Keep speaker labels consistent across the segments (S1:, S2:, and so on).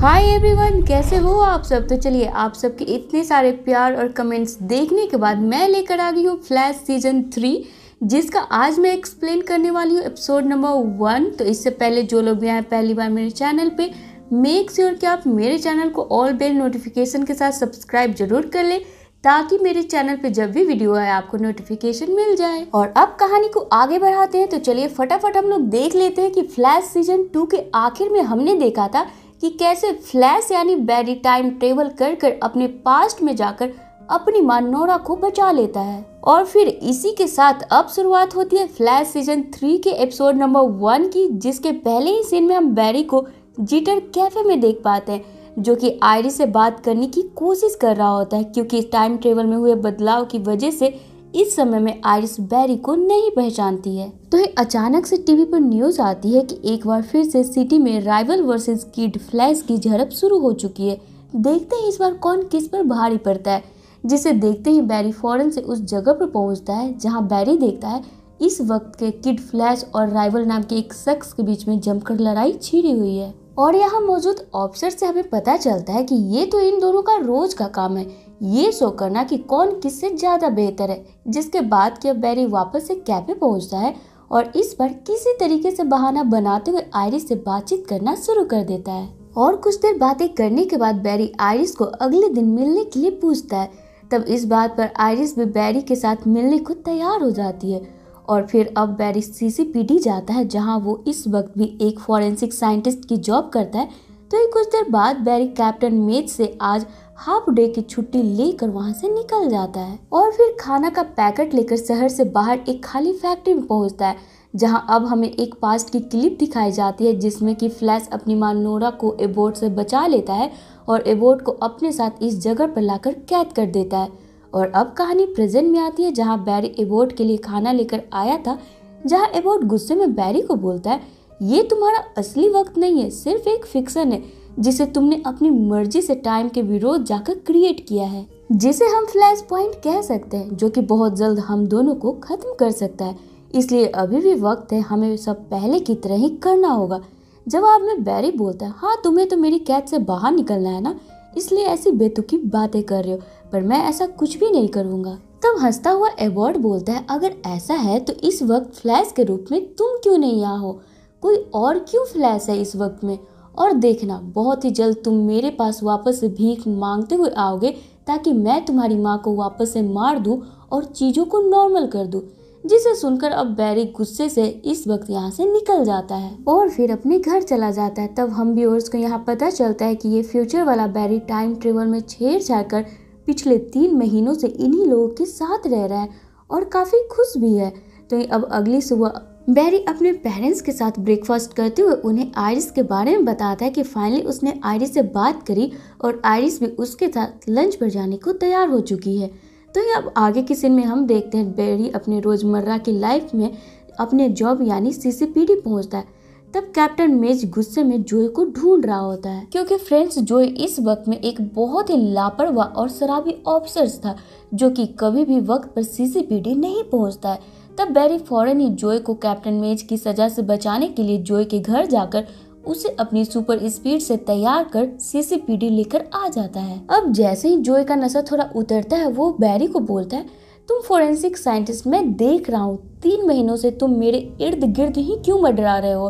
S1: Hi everyone कैसे हो आप सब तो चलिए आप सबके इतने सारे प्यार और कमेंट्स देखने के बाद मैं लेकर आ गई हूँ फ्लैश सीजन थ्री जिसका आज मैं एक्सप्लेन करने वाली हूँ एपिसोड नंबर वन तो इससे पहले जो लोग भी आए पहली बार मेरे चैनल पे मेक श्योर sure कि आप मेरे चैनल को ऑल बेल नोटिफिकेशन के साथ सब्सक्राइब जरूर कर लें ताकि मेरे चैनल पे जब भी वीडियो आए आपको नोटिफिकेशन मिल जाए और अब कहानी को आगे बढ़ाते हैं तो चलिए फटाफट हम लोग देख लेते हैं कि फ्लैश सीजन टू के आखिर में हमने देखा था कि कैसे फ्लैश यानी बैडी टाइम ट्रेवल कर कर अपने पास्ट में जाकर अपनी माँ नोरा को बचा लेता है और फिर इसी के साथ अब शुरुआत होती है फ्लैश सीजन थ्री के एपिसोड नंबर वन की जिसके पहले ही सीन में हम बैरी को जीटर कैफे में देख पाते हैं जो कि आयरी से बात करने की कोशिश कर रहा होता है क्योंकि टाइम ट्रेवल में हुए बदलाव की वजह से इस समय में आयरिस बैरी को नहीं पहचानती है तो अचानक से टीवी पर न्यूज आती है कि एक बार फिर से सिटी में राइवल वर्सेस किड फ्लैश की झड़प शुरू हो चुकी है देखते हैं इस बार कौन किस पर भारी पड़ता है जिसे देखते ही बैरी फौरन से उस जगह पर पहुंचता है जहां बैरी देखता है इस वक्त के किड फ्लैश और राइवल नाम के एक शख्स के बीच में जमकर लड़ाई छिड़ी हुई है और यहाँ मौजूद ऑफिसर से हमें पता चलता है कि ये तो इन दोनों का रोज का काम है ये शो करना कि कौन किससे ज़्यादा बेहतर है जिसके बाद कि अब बैरी वापस से कैफे पहुंचता है और इस पर किसी तरीके से बहाना बनाते हुए आयरिस से बातचीत करना शुरू कर देता है और कुछ देर बातें करने के बाद बैरी आयरिस को अगले दिन मिलने के लिए पूछता है तब इस बात पर आयरिस भी बैरी के साथ मिलने को तैयार हो जाती है और फिर अब बैरी सीसीपीडी जाता है जहाँ वो इस वक्त भी एक फॉरेंसिक साइंटिस्ट की जॉब करता है तो ही कुछ देर बाद बैरी कैप्टन मेज से आज हाफ डे की छुट्टी लेकर वहाँ से निकल जाता है और फिर खाना का पैकेट लेकर शहर से बाहर एक खाली फैक्ट्री में पहुँचता है जहाँ अब हमें एक पास्ट की क्लिप दिखाई जाती है जिसमें कि फ्लैश अपनी माँ नोरा को एबोर्ड से बचा लेता है और एबोर्ड को अपने साथ इस जगह पर लाकर कैद कर देता है और अब कहानी प्रेजेंट में आती है जहाँ बैरी एबोर्ड के लिए खाना लेकर आया था जहाँ एबोर्ड गुस्से में बैरी को बोलता है ये तुम्हारा असली वक्त नहीं है सिर्फ एक फिक्सन है जिसे तुमने अपनी मर्जी से टाइम के विरोध जाकर क्रिएट किया है जिसे हम फ्लैश पॉइंट कह सकते हैं जो कि बहुत जल्द हम दोनों को खत्म कर सकता है इसलिए अभी भी वक्त है हमें सब पहले की तरह ही करना होगा जवाब में बैरी बोलता है हाँ तुम्हें तो मेरी कैद से बाहर निकलना है ना इसलिए ऐसी बेतुकी बातें कर रहे हो पर मैं ऐसा कुछ भी नहीं करूँगा तब हंसता हुआ एवॉर्ड बोलता है अगर ऐसा है तो इस वक्त फ्लैश के रूप में तुम क्यों नहीं यहाँ हो कोई और क्यों फ्लैश है इस वक्त में और देखना बहुत ही जल्द तुम मेरे पास वापस भीख मांगते हुए आओगे ताकि मैं तुम्हारी माँ को वापस से मार दूँ और चीज़ों को नॉर्मल कर दूँ जिसे सुनकर अब बैरी गुस्से से इस वक्त यहाँ से निकल जाता है और फिर अपने घर चला जाता है तब हम व्यूअर्स को यहाँ पता चलता है कि ये फ्यूचर वाला बैरी टाइम ट्रेवल में छेड़छाड़ कर पिछले तीन महीनों से इन्हीं लोगों के साथ रह रहा है और काफ़ी खुश भी है तो अब अगली सुबह बैरी अपने पेरेंट्स के साथ ब्रेकफास्ट करते हुए उन्हें आयरिस के बारे में बताता है कि फाइनली उसने आयरिस से बात करी और आयरिस भी उसके साथ लंच पर जाने को तैयार हो चुकी है तो ये अब आगे के सीन में हम देखते हैं बैरी अपने रोज़मर्रा की लाइफ में अपने जॉब यानी सी सी पी डी पहुँचता है तब कैप्टन मेज गुस्से में जोए को ढूंढ रहा होता है क्योंकि फ्रेंड्स जोए इस वक्त में एक बहुत ही लापरवाह और शराबी ऑफिसर था जो कि कभी भी वक्त पर सीसीपीडी नहीं पहुंचता है तब बैरी फौरन ही जोए को कैप्टन मेज की सजा से बचाने के लिए जोए के घर जाकर उसे अपनी सुपर स्पीड से तैयार कर सीसीपीडी लेकर आ जाता है अब जैसे ही जोए का नशा थोड़ा उतरता है वो बैरी को बोलता है तुम फोरेंसिक साइंटिस्ट मैं देख रहा हूँ तीन महीनों से तुम मेरे इर्द गिर्द ही क्यों मडरा रहे हो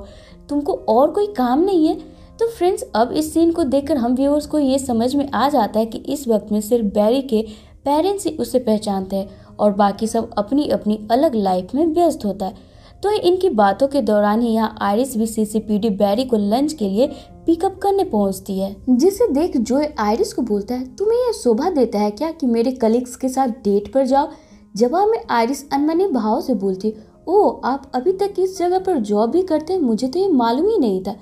S1: तुमको और कोई काम नहीं है तो फ्रेंड्स अब इस सीन को देखकर हम व्यूअर्स को ये समझ में आ जाता है कि इस वक्त में सिर्फ बैरी के पेरेंट्स ही उसे पहचानते हैं और बाकी सब अपनी अपनी अलग लाइफ में व्यस्त होता है तो इनकी बातों के दौरान ही यहाँ आयरिस भी सीसीपीडी बैरी को लंच के लिए पिकअप करने पहुंचती है जिसे देख जो आयरिस को बोलता है तुम्हें यह शोभा देता है क्या कि मेरे कलीग्स के साथ डेट पर जाओ जवाब में आयरिस अनमने भाव से बोलती ओ आप अभी तक इस जगह पर जॉब भी करते हैं मुझे तो ये मालूम ही नहीं था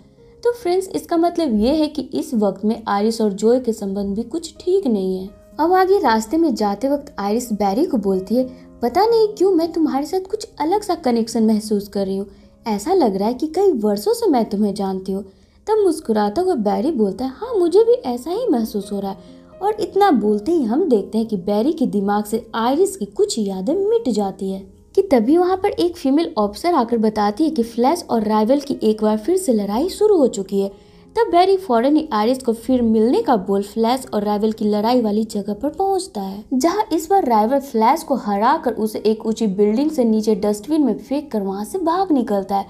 S1: तो फ्रेंड्स इसका मतलब ये है कि इस वक्त में आयरिस और जोय के संबंध भी कुछ ठीक नहीं है अब आगे रास्ते में जाते वक्त आयरिस बैरी को बोलती है पता नहीं क्यों मैं तुम्हारे साथ कुछ अलग सा कनेक्शन महसूस कर रही हूँ ऐसा लग रहा है कि कई वर्षों से मैं तुम्हें जानती हूँ तब मुस्कुराता हुआ बैरी बोलता है हाँ मुझे भी ऐसा ही महसूस हो रहा है और इतना बोलते ही हम देखते हैं कि बैरी के दिमाग से आयरिस की कुछ यादें मिट जाती है कि तभी वहाँ पर एक फीमेल ऑफिसर आकर बताती है कि फ्लैश और राइवल की एक बार फिर से लड़ाई शुरू हो चुकी है तब बैरी फॉरन आरिस को फिर मिलने का बोल फ्लैश और राइवल की लड़ाई वाली जगह पर पहुंचता है जहां इस बार राइवल फ्लैश को हरा कर उसे एक ऊंची बिल्डिंग से नीचे डस्टबिन में फेंक कर वहां से भाग निकलता है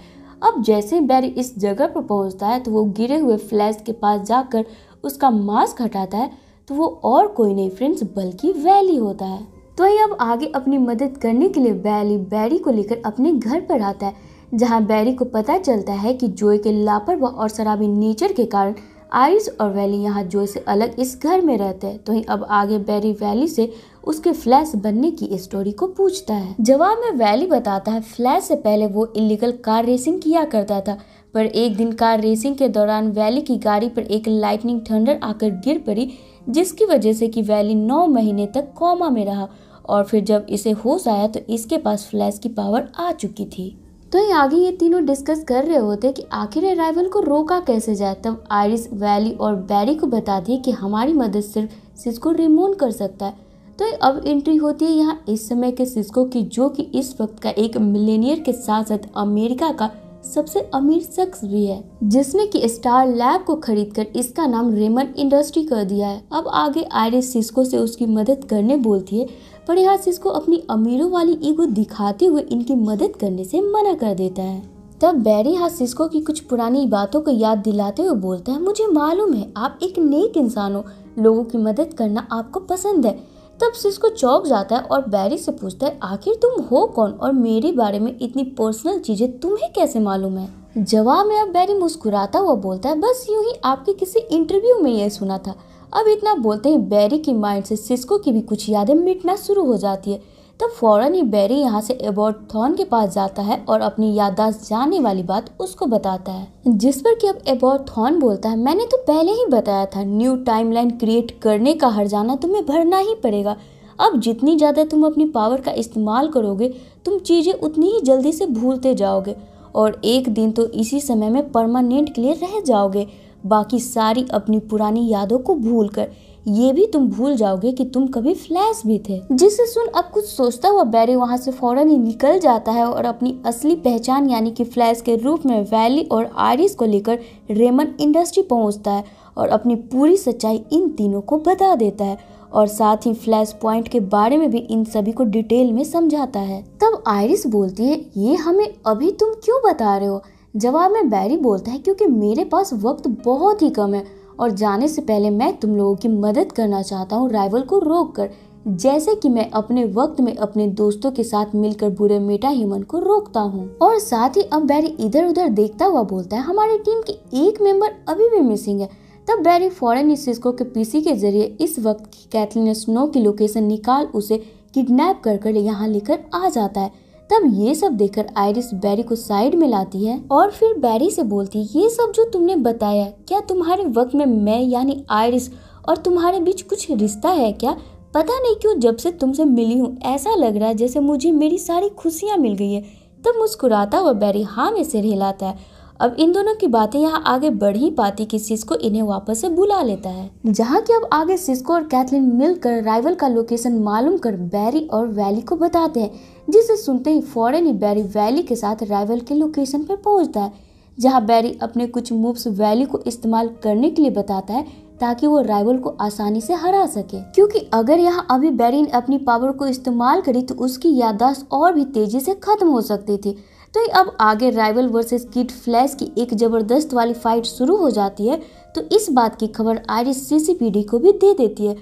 S1: अब जैसे बैरी इस जगह पर पहुंचता है तो वो गिरे हुए फ्लैश के पास जाकर उसका मास्क हटाता है तो वो और कोई नहीं फ्रेंड्स बल्कि वैली होता है तो ये अब आगे अपनी मदद करने के लिए वैली बैरी को लेकर अपने घर पर आता है जहां बैरी को पता चलता है कि जोए के लापरवाह और शराबी नेचर के कारण आरिस और वैली यहाँ जोए से अलग इस घर में रहते हैं तो ही अब आगे बैरी वैली से उसके फ्लैश बनने की स्टोरी को पूछता है जवाब में वैली बताता है फ्लैश से पहले वो इलीगल कार रेसिंग किया करता था पर एक दिन कार रेसिंग के दौरान वैली की गाड़ी पर एक लाइटनिंग थंडर आकर गिर पड़ी जिसकी वजह से कि वैली नौ महीने तक कोमा में रहा और फिर जब इसे होश आया तो इसके पास फ्लैश की पावर आ चुकी थी तो ये आगे ये तीनों डिस्कस कर रहे होते कि आखिर अराइवल को रोका कैसे जाए तब आयरिस वैली और बैरी को बताती है कि हमारी मदद सिर्फ सिस्को रिमोन कर सकता है तो अब एंट्री होती है यहाँ इस समय के सिस्को की जो कि इस वक्त का एक मिलेनियर के साथ साथ अमेरिका का सबसे अमीर शख्स भी है जिसने कि स्टार लैब को खरीदकर इसका नाम रेमन इंडस्ट्री कर दिया है अब आगे आयरिस सिस्को से उसकी मदद करने बोलती है पड़ेहासिस को अपनी अमीरों वाली ईगो दिखाते हुए इनकी मदद करने से मना कर देता है तब बैरी हासिस्को की कुछ पुरानी बातों को याद दिलाते हुए बोलता है मुझे मालूम है आप एक नेक इंसान हो लोगों की मदद करना आपको पसंद है तब सिस्को चौक जाता है और बैरी से पूछता है आखिर तुम हो कौन और मेरे बारे में इतनी पर्सनल चीज़ें तुम्हें कैसे मालूम है जवाब में अब बैरी मुस्कुराता हुआ बोलता है बस यूं ही आपके किसी इंटरव्यू में यह सुना था अब इतना बोलते ही बैरी की माइंड से सिस्को की भी कुछ यादें मिटना शुरू हो जाती है तब फौरन ही बैरी यहाँ से एबॉर्ड थॉन के पास जाता है और अपनी याददाश्त जाने वाली बात उसको बताता है जिस पर कि अब एबॉर्ड थॉन बोलता है मैंने तो पहले ही बताया था न्यू टाइमलाइन क्रिएट करने का हर जाना तुम्हें भरना ही पड़ेगा अब जितनी ज़्यादा तुम अपनी पावर का इस्तेमाल करोगे तुम चीज़ें उतनी ही जल्दी से भूलते जाओगे और एक दिन तो इसी समय में परमानेंट के लिए रह जाओगे बाकी सारी अपनी पुरानी यादों को भूल कर ये भी तुम भूल जाओगे कि तुम कभी फ्लैश भी थे जिसे सुन अब कुछ सोचता हुआ बैरी वहाँ से फौरन ही निकल जाता है और अपनी असली पहचान यानी कि फ्लैश के रूप में वैली और आरिस को लेकर रेमन इंडस्ट्री पहुँचता है और अपनी पूरी सच्चाई इन तीनों को बता देता है और साथ ही फ्लैश पॉइंट के बारे में भी इन सभी को डिटेल में समझाता है तब आयरिस बोलती है ये हमें अभी तुम क्यों बता रहे हो जवाब में बैरी बोलता है क्योंकि मेरे पास वक्त बहुत ही कम है और जाने से पहले मैं तुम लोगों की मदद करना चाहता हूँ राइवल को रोक कर जैसे कि मैं अपने वक्त में अपने दोस्तों के साथ मिलकर बुरे मेटा ह्यूमन को रोकता हूँ और साथ ही अब बैरी इधर उधर देखता हुआ बोलता है हमारी टीम के एक मेंबर अभी भी मिसिंग है तब बैरी फॉरन सिस्को के पीसी के जरिए इस वक्त की कैथलीन स्नो की लोकेशन निकाल उसे किडनैप कर कर यहाँ लेकर आ जाता है तब ये सब देखकर आयरिस बैरी को साइड में लाती है और फिर बैरी से बोलती है ये सब जो तुमने बताया क्या तुम्हारे वक्त में मैं यानी आयरिस और तुम्हारे बीच कुछ रिश्ता है क्या पता नहीं क्यों जब से तुमसे मिली हूँ ऐसा लग रहा है जैसे मुझे मेरी सारी खुशियाँ मिल गई है तब मुस्कुराता हुआ बैरी हाँ में सिर हिलाता है अब इन दोनों की बातें यहाँ आगे बढ़ ही पाती कि सिस्को इन्हें वापस से बुला लेता है जहाँ की अब आगे सिस्को और कैथलिन मिलकर राइवल का लोकेशन मालूम कर बैरी और वैली को बताते हैं जिसे सुनते ही फौरन ही बैरी वैली के साथ राइवल के लोकेशन पर पहुँचता है जहाँ बैरी अपने कुछ मूव्स वैली को इस्तेमाल करने के लिए बताता है ताकि वो राइवल को आसानी से हरा सके क्योंकि अगर यहाँ अभी बैरी ने अपनी पावर को इस्तेमाल करी तो उसकी याददाश्त और भी तेजी से खत्म हो सकती थी तो अब आगे राइवल वर्सेस किड फ्लैश की एक ज़बरदस्त वाली फाइट शुरू हो जाती है तो इस बात की खबर आयरिस सीसीपीडी को भी दे देती है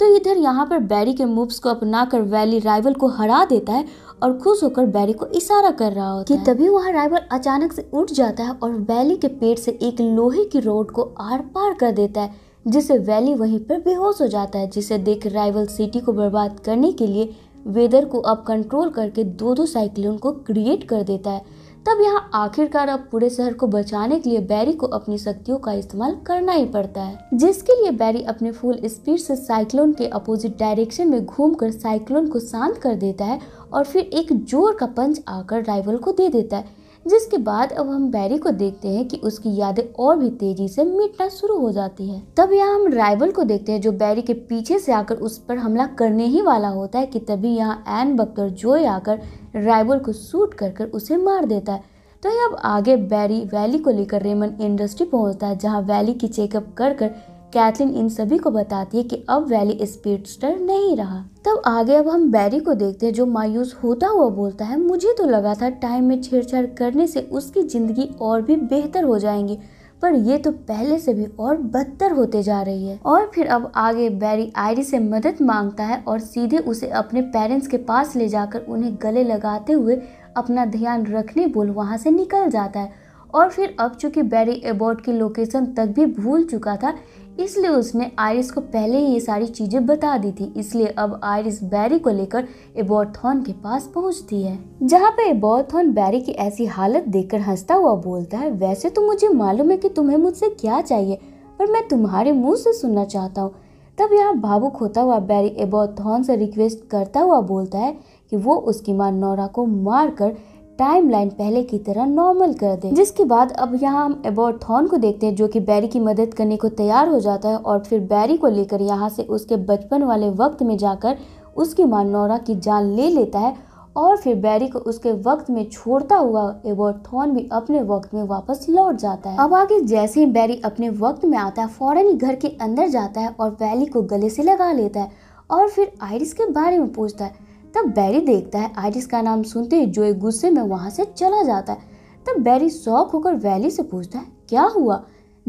S1: तो इधर यहाँ पर बैरी के मूव्स को अपना कर वैली राइवल को हरा देता है और खुश होकर बैरी को इशारा कर रहा होता कि है। तभी वहाँ राइवल अचानक से उठ जाता है और वैली के पेट से एक लोहे की रोड को आर पार कर देता है जिससे वैली वहीं पर बेहोश हो जाता है जिसे देख राइवल सिटी को बर्बाद करने के लिए वेदर को अब कंट्रोल करके दो दो साइक्लोन को क्रिएट कर देता है तब यहाँ आखिरकार अब पूरे शहर को बचाने के लिए बैरी को अपनी शक्तियों का इस्तेमाल करना ही पड़ता है जिसके लिए बैरी अपने फुल स्पीड से साइक्लोन के अपोजिट डायरेक्शन में घूमकर साइक्लोन को शांत कर देता है और फिर एक जोर का पंच आकर राइवल को दे देता है जिसके बाद अब हम बैरी को देखते हैं कि उसकी यादें और भी तेजी से मिटना शुरू हो जाती है तब यहाँ हम राइवल को देखते हैं जो बैरी के पीछे से आकर उस पर हमला करने ही वाला होता है कि तभी यहाँ एन बक्कर जोई आकर राइवल को सूट कर कर उसे मार देता है तो अब आगे बैरी वैली को लेकर रेमन इंडस्ट्री पहुंचता है जहां वैली की चेकअप कर कर कैथलिन इन सभी को बताती है कि अब वैली स्पीडस्टर नहीं रहा तब आगे अब हम बैरी को देखते हैं जो मायूस होता हुआ बोलता है मुझे तो लगा था टाइम में छेड़छाड़ करने से उसकी ज़िंदगी और भी बेहतर हो जाएंगी पर ये तो पहले से भी और बदतर होते जा रही है और फिर अब आगे बैरी आयरी से मदद मांगता है और सीधे उसे अपने पेरेंट्स के पास ले जाकर उन्हें गले लगाते हुए अपना ध्यान रखने बोल वहाँ से निकल जाता है और फिर अब चूंकि बैरी एबॉर्ड की लोकेशन तक भी भूल चुका था इसलिए उसने आयरिस को पहले ही ये सारी चीज़ें बता दी थी इसलिए अब आयरिस बैरी को लेकर एबोर्थन के पास पहुंचती है जहाँ पे एबोर्थन बैरी की ऐसी हालत देखकर हंसता हुआ बोलता है वैसे तो मुझे मालूम है कि तुम्हें मुझसे क्या चाहिए पर मैं तुम्हारे मुँह से सुनना चाहता हूँ तब यहाँ भावुक होता हुआ बैरी एबोर्थन से रिक्वेस्ट करता हुआ बोलता है कि वो उसकी माँ नौरा को मार कर टाइमलाइन पहले की तरह नॉर्मल कर दे जिसके बाद अब यहाँ हम एबॉट थॉर्न को देखते हैं जो कि बैरी की मदद करने को तैयार हो जाता है और फिर बैरी को लेकर यहाँ से उसके बचपन वाले वक्त में जाकर उसकी माँ नौरा की जान ले लेता है और फिर बैरी को उसके वक्त में छोड़ता हुआ थॉर्न भी अपने वक्त में वापस लौट जाता है अब आगे जैसे ही बैरी अपने वक्त में आता है फौरन ही घर के अंदर जाता है और बैली को गले से लगा लेता है और फिर आयरिस के बारे में पूछता है तब बैरी देखता है आयरिस का नाम सुनते ही जोए गुस्से में वहाँ से चला जाता है तब बैरी शौक होकर वैली से पूछता है क्या हुआ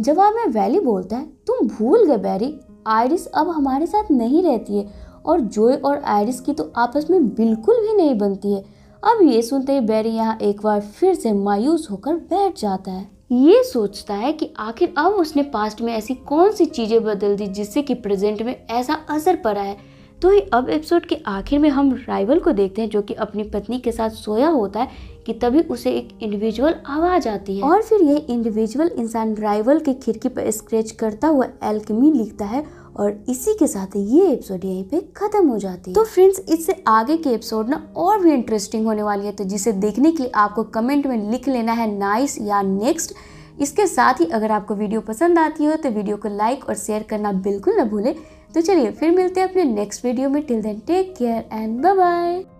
S1: जवाब में वैली बोलता है तुम भूल गए बैरी आयरिस अब हमारे साथ नहीं रहती है और जोए और आयरिस की तो आपस में बिल्कुल भी नहीं बनती है अब ये सुनते ही बैरी यहाँ एक बार फिर से मायूस होकर बैठ जाता है ये सोचता है कि आखिर अब उसने पास्ट में ऐसी कौन सी चीज़ें बदल दी जिससे कि प्रेजेंट में ऐसा असर पड़ा है तो अब एपिसोड के आखिर में हम राइवल को देखते हैं जो कि अपनी पत्नी के साथ सोया होता है कि तभी उसे एक इंडिविजुअल आवाज आती है और फिर ये इंडिविजुअल इंसान राइवल के खिड़की पर स्क्रेच करता हुआ एल्कमी लिखता है और इसी के साथ ये एपिसोड यहीं पे खत्म हो जाती है तो फ्रेंड्स इससे आगे के एपिसोड ना और भी इंटरेस्टिंग होने वाली है तो जिसे देखने के लिए आपको कमेंट में लिख लेना है नाइस या नेक्स्ट इसके साथ ही अगर आपको वीडियो पसंद आती हो तो वीडियो को लाइक और शेयर करना बिल्कुल ना भूलें तो चलिए फिर मिलते हैं अपने नेक्स्ट वीडियो में till then take care and bye bye